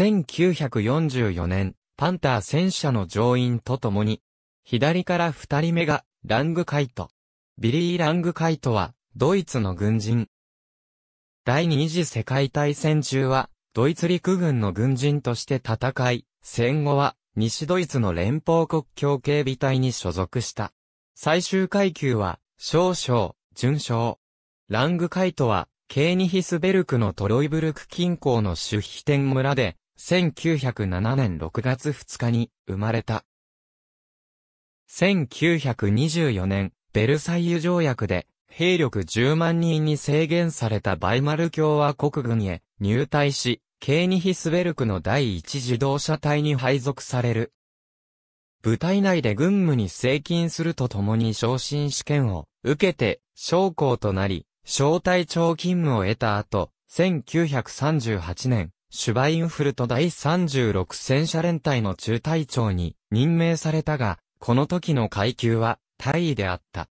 1944年、パンター戦車の乗員と共に、左から二人目が、ラングカイト。ビリー・ラングカイトは、ドイツの軍人。第二次世界大戦中は、ドイツ陸軍の軍人として戦い、戦後は、西ドイツの連邦国境警備隊に所属した。最終階級は、少将、準将。ラングカイトは、ケーニヒスベルクのトロイブルク近郊の守秘店村で、1907年6月2日に生まれた。1924年、ベルサイユ条約で、兵力10万人に制限されたバイマル共和国軍へ入隊し、ケーニヒスベルクの第一自動車隊に配属される。部隊内で軍務に成金するとともに昇進試験を受けて将校となり、小隊長勤務を得た後、1938年、シュバインフルト第36戦車連隊の中隊長に任命されたが、この時の階級は大尉であった。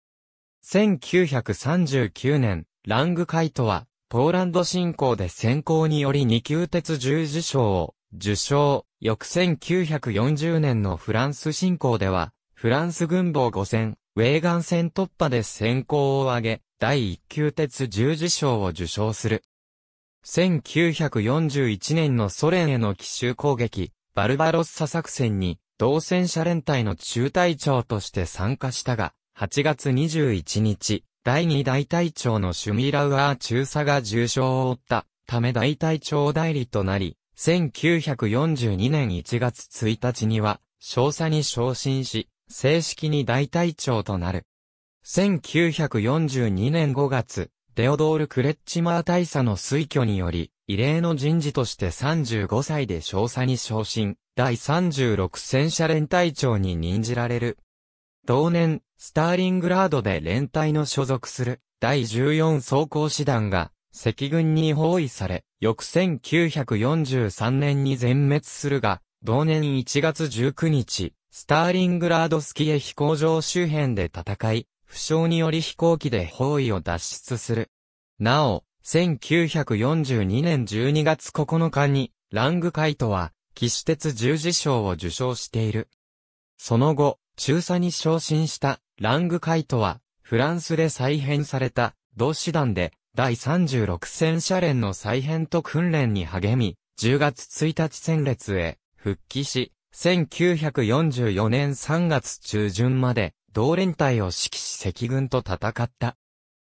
1939年、ラングカイトは、ポーランド侵攻で先行により二級鉄十字章を受賞。翌1940年のフランス侵攻では、フランス軍防5戦、ウェーガン戦突破で先行を挙げ、第一級鉄十字章を受賞する。1941年のソ連への奇襲攻撃、バルバロッサ作戦に、同戦車連隊の中隊長として参加したが、8月21日、第2大隊長のシュミラウアー中佐が重傷を負ったため大隊長代理となり、1942年1月1日には、少佐に昇進し、正式に大隊長となる。1942年5月、デオドール・クレッチマー大佐の推挙により、異例の人事として35歳で少佐に昇進、第36戦車連隊長に任じられる。同年、スターリングラードで連隊の所属する第14装甲師団が赤軍に包囲され、翌1943年に全滅するが、同年1月19日、スターリングラードスキエ飛行場周辺で戦い、負傷により飛行機で包囲を脱出する。なお、1942年12月9日に、ラングカイトは、騎士鉄十字章を受賞している。その後、中佐に昇進したラングカイトは、フランスで再編された同志団で第36戦車連の再編と訓練に励み、10月1日戦列へ復帰し、1944年3月中旬まで同連隊を指揮し赤軍と戦った。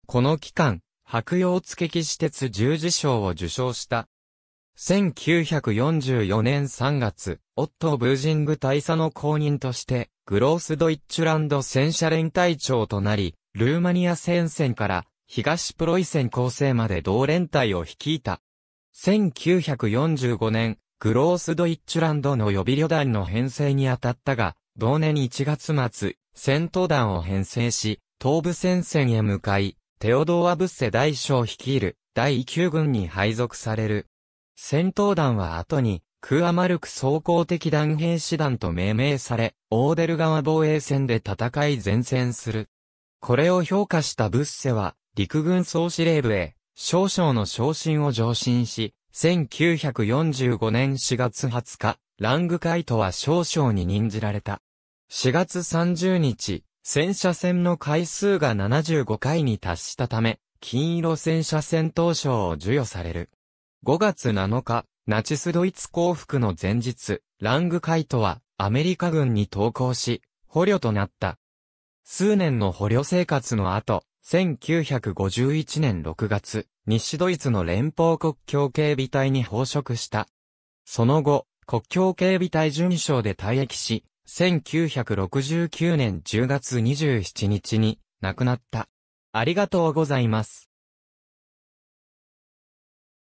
この期間、白洋付騎士鉄十字章を受賞した。1944年3月、オットブージング大佐の後任として、グロースドイッチュランド戦車連隊長となり、ルーマニア戦線から東プロイセン構成まで同連隊を率いた。1945年、グロースドイッチュランドの予備旅団の編成に当たったが、同年1月末、戦闘団を編成し、東部戦線へ向かい、テオドア・ブッセ大将率いる第9軍に配属される。戦闘団は後に、クーアマルク総合的団兵師団と命名され、オーデル川防衛戦で戦い前線する。これを評価したブッセは、陸軍総司令部へ、少将の昇進を上申し、1945年4月20日、ラングカイトは少将に任じられた。4月30日、戦車戦の回数が75回に達したため、金色戦車戦闘賞を授与される。5月7日、ナチスドイツ降伏の前日、ラングカイトはアメリカ軍に投降し、捕虜となった。数年の捕虜生活の後、1951年6月、西ドイツの連邦国境警備隊に報職した。その後、国境警備隊巡将で退役し、1969年10月27日に亡くなった。ありがとうございます。